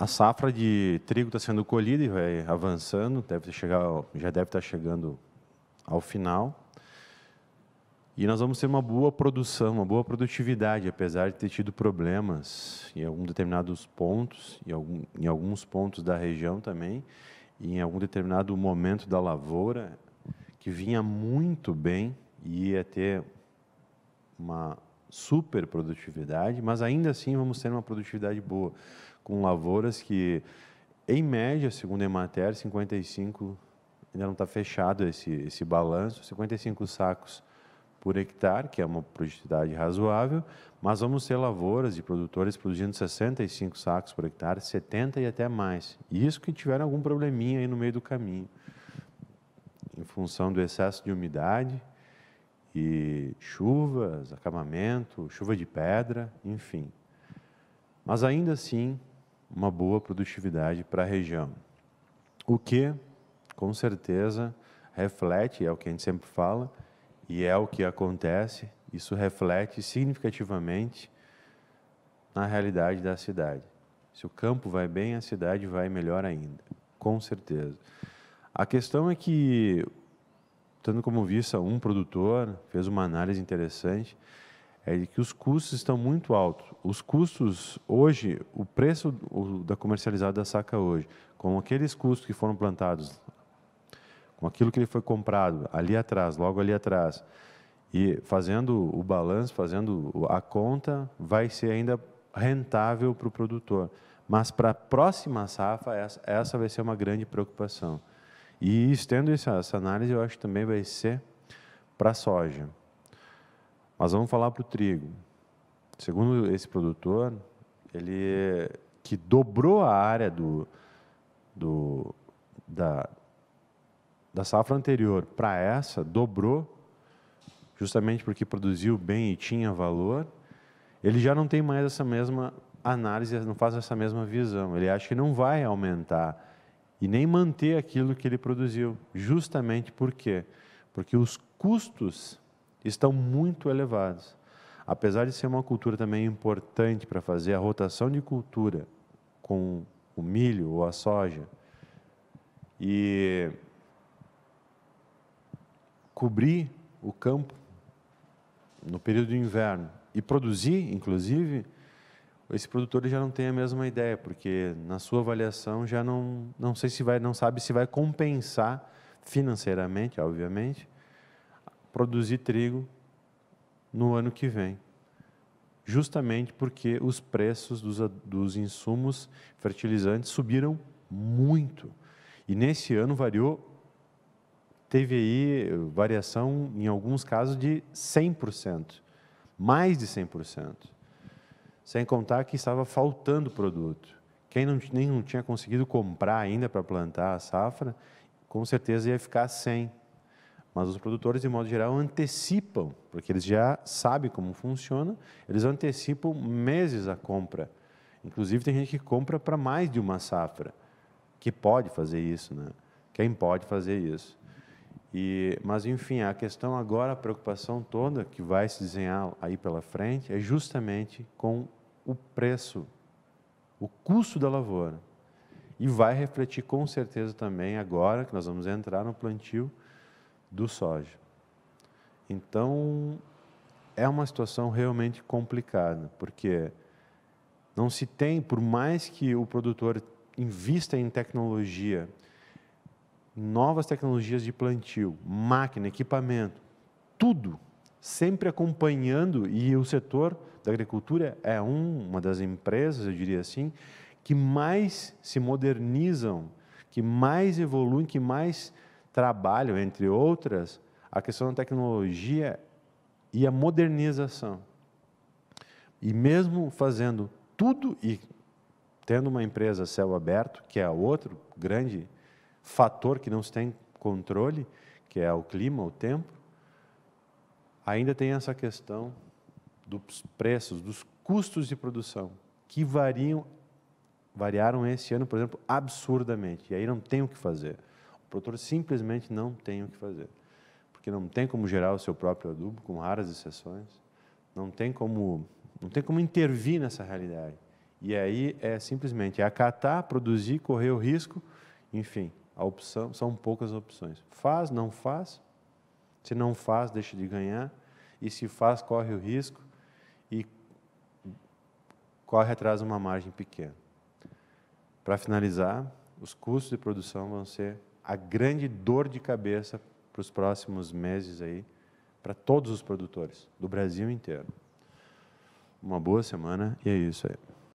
A safra de trigo está sendo colhida e vai avançando, deve chegar, já deve estar tá chegando ao final. E nós vamos ter uma boa produção, uma boa produtividade, apesar de ter tido problemas em alguns determinados pontos, em, algum, em alguns pontos da região também, e em algum determinado momento da lavoura, que vinha muito bem e ia ter uma super produtividade, mas ainda assim vamos ter uma produtividade boa, com lavouras que, em média, segundo a Emater, 55, ainda não está fechado esse, esse balanço, 55 sacos por hectare, que é uma produtividade razoável, mas vamos ter lavouras de produtores produzindo 65 sacos por hectare, 70 e até mais. E isso que tiveram algum probleminha aí no meio do caminho, em função do excesso de umidade, e chuvas, acabamento chuva de pedra, enfim. Mas ainda assim, uma boa produtividade para a região. O que, com certeza, reflete, é o que a gente sempre fala, e é o que acontece, isso reflete significativamente na realidade da cidade. Se o campo vai bem, a cidade vai melhor ainda, com certeza. A questão é que tendo como vista um produtor, fez uma análise interessante, é de que os custos estão muito altos. Os custos hoje, o preço da comercializada da saca hoje, com aqueles custos que foram plantados, com aquilo que ele foi comprado ali atrás, logo ali atrás, e fazendo o balanço, fazendo a conta, vai ser ainda rentável para o produtor. Mas para a próxima safra, essa, essa vai ser uma grande preocupação. E estendo essa, essa análise, eu acho que também vai ser para a soja. Mas vamos falar para o trigo. Segundo esse produtor, ele é, que dobrou a área do, do, da, da safra anterior para essa, dobrou, justamente porque produziu bem e tinha valor, ele já não tem mais essa mesma análise, não faz essa mesma visão. Ele acha que não vai aumentar e nem manter aquilo que ele produziu. Justamente por quê? Porque os custos estão muito elevados. Apesar de ser uma cultura também importante para fazer a rotação de cultura com o milho ou a soja e cobrir o campo no período de inverno e produzir, inclusive, esse produtor já não tem a mesma ideia, porque na sua avaliação já não, não sei se vai, não sabe se vai compensar financeiramente, obviamente, produzir trigo no ano que vem. Justamente porque os preços dos, dos insumos fertilizantes subiram muito. E nesse ano variou, teve aí variação, em alguns casos, de 100%, mais de 100% sem contar que estava faltando produto. Quem não, nem não tinha conseguido comprar ainda para plantar a safra, com certeza ia ficar sem. Mas os produtores, de modo geral, antecipam, porque eles já sabem como funciona, eles antecipam meses a compra. Inclusive, tem gente que compra para mais de uma safra, que pode fazer isso, né? Quem pode fazer isso? E, mas, enfim, a questão agora, a preocupação toda que vai se desenhar aí pela frente é justamente com o preço, o custo da lavoura. E vai refletir com certeza também agora que nós vamos entrar no plantio do soja. Então, é uma situação realmente complicada, porque não se tem, por mais que o produtor invista em tecnologia, novas tecnologias de plantio, máquina, equipamento, tudo sempre acompanhando, e o setor da agricultura é um, uma das empresas, eu diria assim, que mais se modernizam, que mais evoluem, que mais trabalham, entre outras, a questão da tecnologia e a modernização. E mesmo fazendo tudo e tendo uma empresa céu aberto, que é outro grande fator que não se tem controle, que é o clima, o tempo, Ainda tem essa questão dos preços, dos custos de produção, que variam, variaram esse ano, por exemplo, absurdamente. E aí não tem o que fazer. O produtor simplesmente não tem o que fazer. Porque não tem como gerar o seu próprio adubo, com raras exceções. Não tem como, não tem como intervir nessa realidade. E aí é simplesmente acatar, produzir, correr o risco, enfim, a opção são poucas opções. Faz, não faz, se não faz, deixa de ganhar. E se faz, corre o risco e corre atrás de uma margem pequena. Para finalizar, os custos de produção vão ser a grande dor de cabeça para os próximos meses aí, para todos os produtores do Brasil inteiro. Uma boa semana e é isso aí.